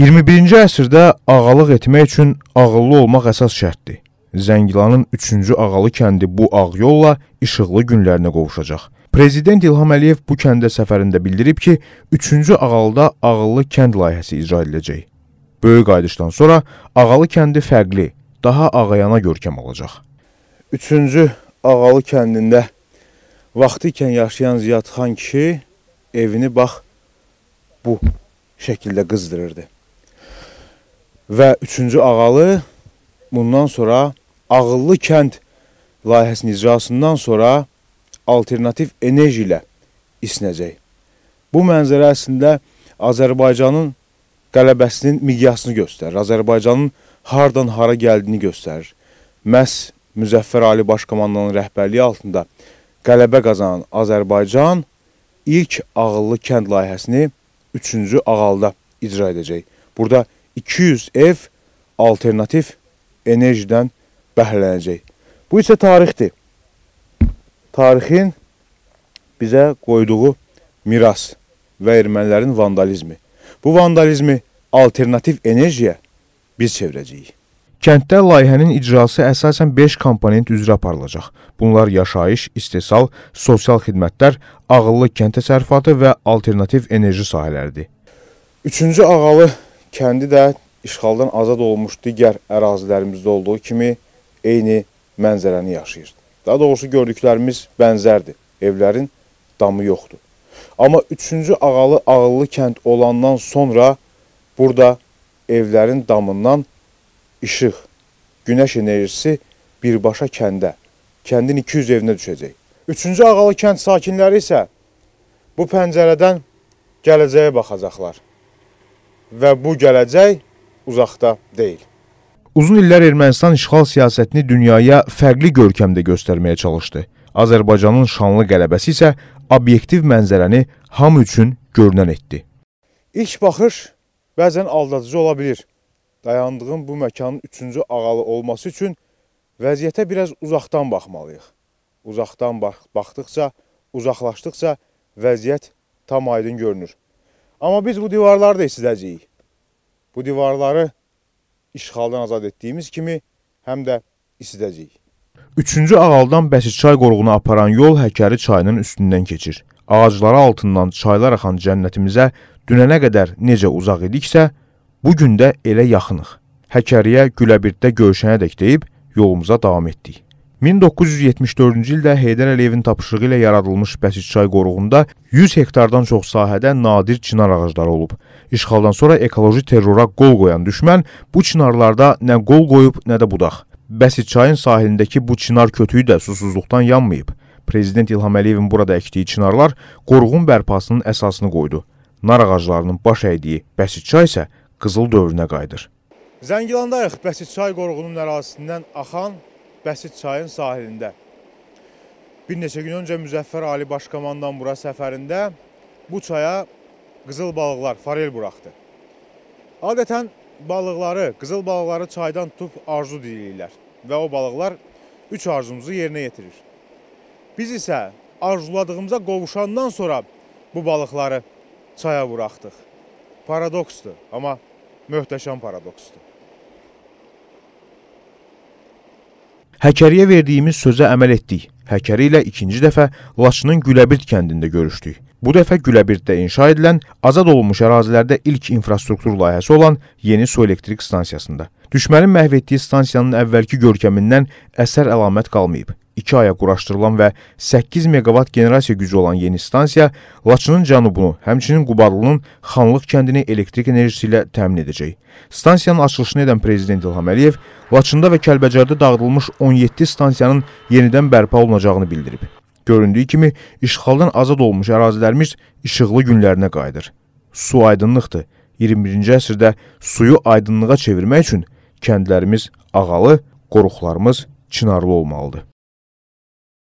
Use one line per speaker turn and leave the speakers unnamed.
21-ci əsrdə ağalıq etmək üçün ağıllı olmaq əsas şərtdir. Zəngilanın 3-cü ağalı kəndi bu ağ yolla işıqlı günlərinə qovuşacaq. Prezident İlham Əliyev bu kəndə səfərində bildirib ki, 3-cü ağalda ağıllı kənd layihəsi icra ediləcək. Böyük qayıdışdan sonra ağalı kəndi fərqli, daha ağayana görkəm alacaq. 3-cü ağalı kəndində vaxtı ikən yaşayan Ziyadxan kişi evini bax bu şəkildə qızdırırdı və üçüncü ağalı bundan sonra Ağıllı Kənd layihəsinin icrasından sonra alternativ enerji ilə isinəcək. Bu mənzərə əslində Azərbaycanın qələbəsinin miqyasını göstərir. Azərbaycanın hardan hara gəldiyini göstərir. Məs Müzəffər Ali Baş Komandanın rəhbərliyi altında qələbə qazanan Azərbaycan ilk ağıllı kənd layihəsini 3-cü ağalda icra edəcək. Burada 200 ev alternativ enerjidən bəhrələnəcək. Bu isə tarixdir. Tarixin bizə qoyduğu miras və ermənilərin vandalizmi. Bu vandalizmi alternativ enerjiyə biz çevirəcəyik. Kənddə layihənin icrası əsasən 5 komponent üzrə aparılacaq. Bunlar yaşayış, istehsal, sosial xidmətlər, ağıllı kənd təsərrüfatı və alternativ enerji sahələridir. Üçüncü ağalı Kəndi də işğaldan azad olunmuş digər ərazilərimizdə olduğu kimi eyni mənzərəni yaşayır. Daha doğrusu gördüklərimiz bənzərdir. Evlərin damı yoxdur. Amma 3-cü ağalı ağıllı kənd olandan sonra burada evlərin damından işıq, günəş enerjisi birbaşa kəndə, kəndin 200 evinə düşəcək. 3-cü ağalı kənd sakinləri isə bu pəncərədən gələcəyə baxacaqlar və bu gələcək uzaqda deyil. Uzun illər Ermənistan işğal siyasətini dünyaya fərqli görkəmdə göstərməyə çalışdı. Azərbaycanın şanlı qələbəsi isə obyektiv mənzərəni hamı üçün görünən etdi. İlk baxış bəzən aldadıcı ola bilir. Dayandığım bu məkanın üçüncü ağalı olması üçün vəziyyətə biraz uzaqdan baxmalıyıq. Uzaqdan baxdıqca, uzaqlaşdıqca vəziyyət tam aydın görünür. Amma biz bu divarlarda istəyəcəyik. Bu divarları işğaldan azad etdiyimiz kimi həm də isidəcəyik. Üçüncü ağaldan Bəsirçay qorğuna aparan yol Həkəri çayının üstündən keçir. Ağacları altından çaylar axan cənnətimizə dünənə qədər necə uzaq idiksə, bu gün də elə yaxınıq. Həkəriyə Güləbirddə görüşənədək deyib yolumuza davam etdik. 1974-cü ildə Heydər Əliyevin tapşırığı ilə yaradılmış Bəsitçay qoruğunda 100 hektardan çox sahədə nadir çinar ağacları olub. İşğaldan sonra ekoloji terrora qol qoyan düşmən bu çinarlarda nə qol qoyub, nə də budaq. Bəsitçayın sahilindəki bu çinar kötüyü də susuzluqdan yanmayıb. Prezident İlham Əliyevin burada əkdiyi çinarlar qoruğun bərpasının əsasını qoydu. Nar ağaclarının baş əydiyi Bəsitçay isə qızıl dövrünə qayıdır. Zəngilandayıq Bəsitçay qoruğunun ərazisindən axan Bəsit çayın sahilində. Bir neçə gün öncə Müzəffər Ali Başkomandan bura səfərində bu çaya qızıl balıqlar, farel buraxdı. Adətən balıqları, qızıl balıqları çaydan tutub arzu deyirlər və o balıqlar üç arzumuzu yerinə yetirir. Biz isə arzuladığımıza qovuşandan sonra bu balıqları çaya buraxdıq. Paradoksdur, amma möhtəşəm paradoksdur. Həkəriyə verdiyimiz sözə əməl etdik. Həkəri ilə ikinci dəfə Laçının Güləbird kəndində görüşdük. Bu dəfə Güləbirddə inşa edilən, azad olunmuş ərazilərdə ilk infrastruktur layihəsi olan yeni su elektrik stansiyasında. Düşmənin məhv etdiyi stansiyanın əvvəlki görkəmindən əsər əlamət qalmayıb. 2 aya quraşdırılan və 8 meqavat generasiya gücü olan yeni stansiya Laçının cənubunu, həmçinin Qubarlının Xanlıq kəndini elektrik enerjisi ilə təmin edəcək. Stansiyanın açılışını edən prezident İlham Əliyev Laçında və Kəlbəcərdə dağıdılmış 17 stansiyanın yenidən bərpa olunacağını bildirib. Göründüyü kimi, işğaldan azad olmuş ərazilərimiz işıqlı günlərinə qayıdır. Su aydınlıqdır. 21-ci əsrdə suyu aydınlığa çevirmək üçün kəndlərimiz ağalı, qoruqlarımız çinarlı olmalıdır.